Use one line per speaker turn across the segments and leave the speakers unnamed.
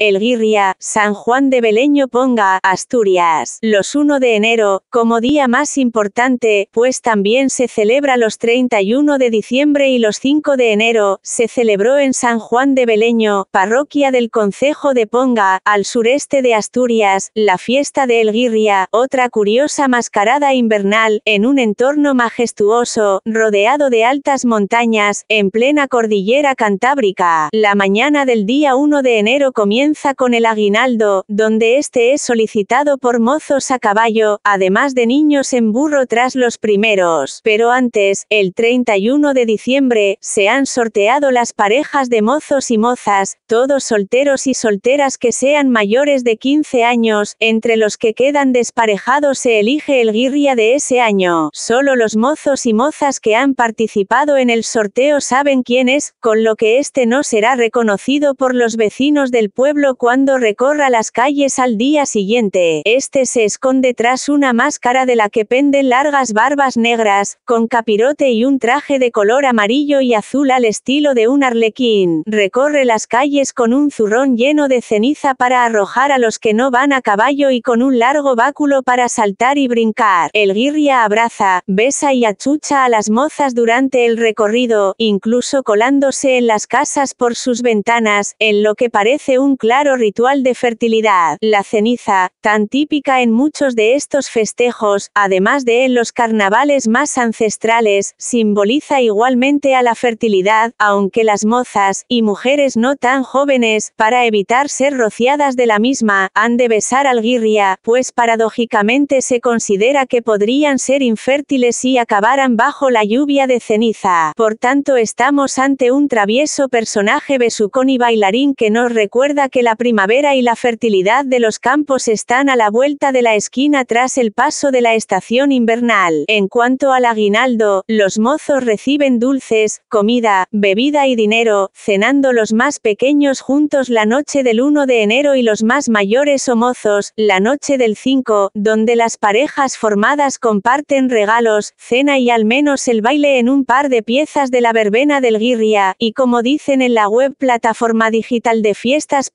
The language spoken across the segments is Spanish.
El Guirria, San Juan de Beleño Ponga, Asturias. Los 1 de enero, como día más importante, pues también se celebra los 31 de diciembre y los 5 de enero, se celebró en San Juan de Beleño, parroquia del concejo de Ponga, al sureste de Asturias, la fiesta de El Guirria, otra curiosa mascarada invernal, en un entorno majestuoso, rodeado de altas montañas, en plena cordillera cantábrica. La mañana del día 1 de enero comienza con el aguinaldo, donde este es solicitado por mozos a caballo, además de niños en burro tras los primeros. Pero antes, el 31 de diciembre, se han sorteado las parejas de mozos y mozas, todos solteros y solteras que sean mayores de 15 años, entre los que quedan desparejados se elige el guirria de ese año. Solo los mozos y mozas que han participado en el sorteo saben quién es, con lo que este no será reconocido por los vecinos del pueblo cuando recorra las calles al día siguiente. Este se esconde tras una máscara de la que penden largas barbas negras, con capirote y un traje de color amarillo y azul al estilo de un arlequín. Recorre las calles con un zurrón lleno de ceniza para arrojar a los que no van a caballo y con un largo báculo para saltar y brincar. El guirria abraza, besa y achucha a las mozas durante el recorrido, incluso colándose en las casas por sus ventanas, en lo que parece un claro ritual de fertilidad. La ceniza, tan típica en muchos de estos festejos, además de en los carnavales más ancestrales, simboliza igualmente a la fertilidad, aunque las mozas, y mujeres no tan jóvenes, para evitar ser rociadas de la misma, han de besar al guirria, pues paradójicamente se considera que podrían ser infértiles si acabaran bajo la lluvia de ceniza. Por tanto estamos ante un travieso personaje besucón y bailarín que nos recuerda que la primavera y la fertilidad de los campos están a la vuelta de la esquina tras el paso de la estación invernal. En cuanto al aguinaldo, los mozos reciben dulces, comida, bebida y dinero, cenando los más pequeños juntos la noche del 1 de enero y los más mayores o mozos, la noche del 5, donde las parejas formadas comparten regalos, cena y al menos el baile en un par de piezas de la verbena del guirria, y como dicen en la web plataforma digital de fiestas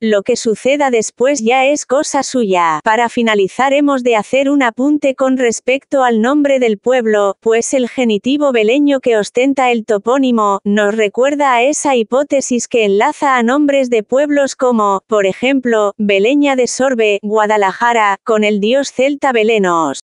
lo que suceda después ya es cosa suya. Para finalizar hemos de hacer un apunte con respecto al nombre del pueblo, pues el genitivo beleño que ostenta el topónimo, nos recuerda a esa hipótesis que enlaza a nombres de pueblos como, por ejemplo, Beleña de Sorbe, Guadalajara, con el dios celta Belenos.